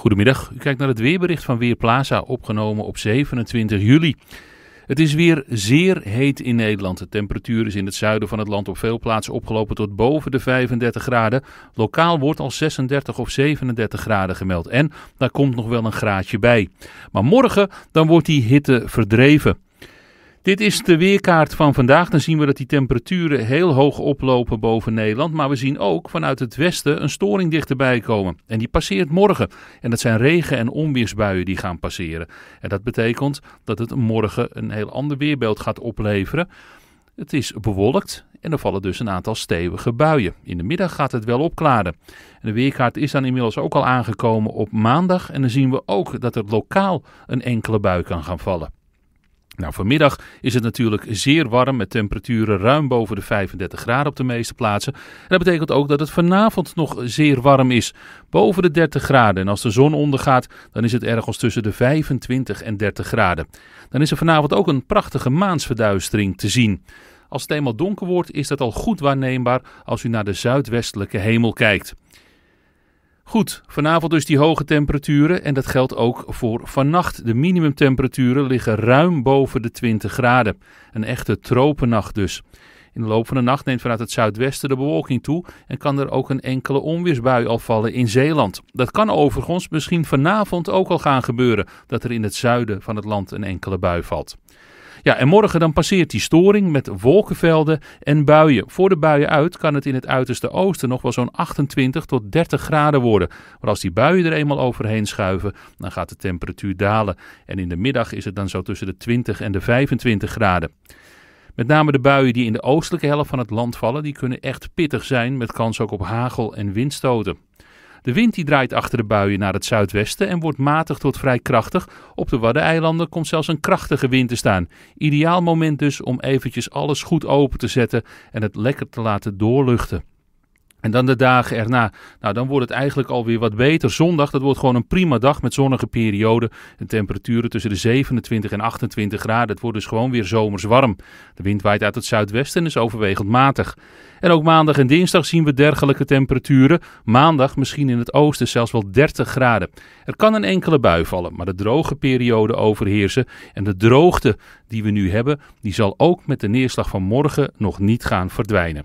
Goedemiddag, u kijkt naar het weerbericht van Weerplaza, opgenomen op 27 juli. Het is weer zeer heet in Nederland. De temperatuur is in het zuiden van het land op veel plaatsen opgelopen tot boven de 35 graden. Lokaal wordt al 36 of 37 graden gemeld. En daar komt nog wel een graadje bij. Maar morgen dan wordt die hitte verdreven. Dit is de weerkaart van vandaag. Dan zien we dat die temperaturen heel hoog oplopen boven Nederland. Maar we zien ook vanuit het westen een storing dichterbij komen. En die passeert morgen. En dat zijn regen- en onweersbuien die gaan passeren. En dat betekent dat het morgen een heel ander weerbeeld gaat opleveren. Het is bewolkt en er vallen dus een aantal stevige buien. In de middag gaat het wel opklaren. En de weerkaart is dan inmiddels ook al aangekomen op maandag. En dan zien we ook dat er lokaal een enkele bui kan gaan vallen. Nou, vanmiddag is het natuurlijk zeer warm met temperaturen ruim boven de 35 graden op de meeste plaatsen. dat betekent ook dat het vanavond nog zeer warm is, boven de 30 graden. En als de zon ondergaat, dan is het ergens tussen de 25 en 30 graden. Dan is er vanavond ook een prachtige maansverduistering te zien. Als het eenmaal donker wordt, is dat al goed waarneembaar als u naar de zuidwestelijke hemel kijkt. Goed, vanavond dus die hoge temperaturen en dat geldt ook voor vannacht. De minimumtemperaturen liggen ruim boven de 20 graden. Een echte tropennacht dus. In de loop van de nacht neemt vanuit het zuidwesten de bewolking toe en kan er ook een enkele onweersbui afvallen in Zeeland. Dat kan overigens misschien vanavond ook al gaan gebeuren, dat er in het zuiden van het land een enkele bui valt. Ja, en morgen dan passeert die storing met wolkenvelden en buien. Voor de buien uit kan het in het uiterste oosten nog wel zo'n 28 tot 30 graden worden. Maar als die buien er eenmaal overheen schuiven, dan gaat de temperatuur dalen. En in de middag is het dan zo tussen de 20 en de 25 graden. Met name de buien die in de oostelijke helft van het land vallen, die kunnen echt pittig zijn met kans ook op hagel en windstoten. De wind die draait achter de buien naar het zuidwesten en wordt matig tot vrij krachtig. Op de Waddeneilanden komt zelfs een krachtige wind te staan. Ideaal moment dus om eventjes alles goed open te zetten en het lekker te laten doorluchten. En dan de dagen erna. Nou, dan wordt het eigenlijk alweer wat beter. Zondag, dat wordt gewoon een prima dag met zonnige perioden. En temperaturen tussen de 27 en 28 graden. Het wordt dus gewoon weer zomers warm. De wind waait uit het zuidwesten en is overwegend matig. En ook maandag en dinsdag zien we dergelijke temperaturen. Maandag misschien in het oosten zelfs wel 30 graden. Er kan een enkele bui vallen, maar de droge periode overheersen. En de droogte die we nu hebben, die zal ook met de neerslag van morgen nog niet gaan verdwijnen.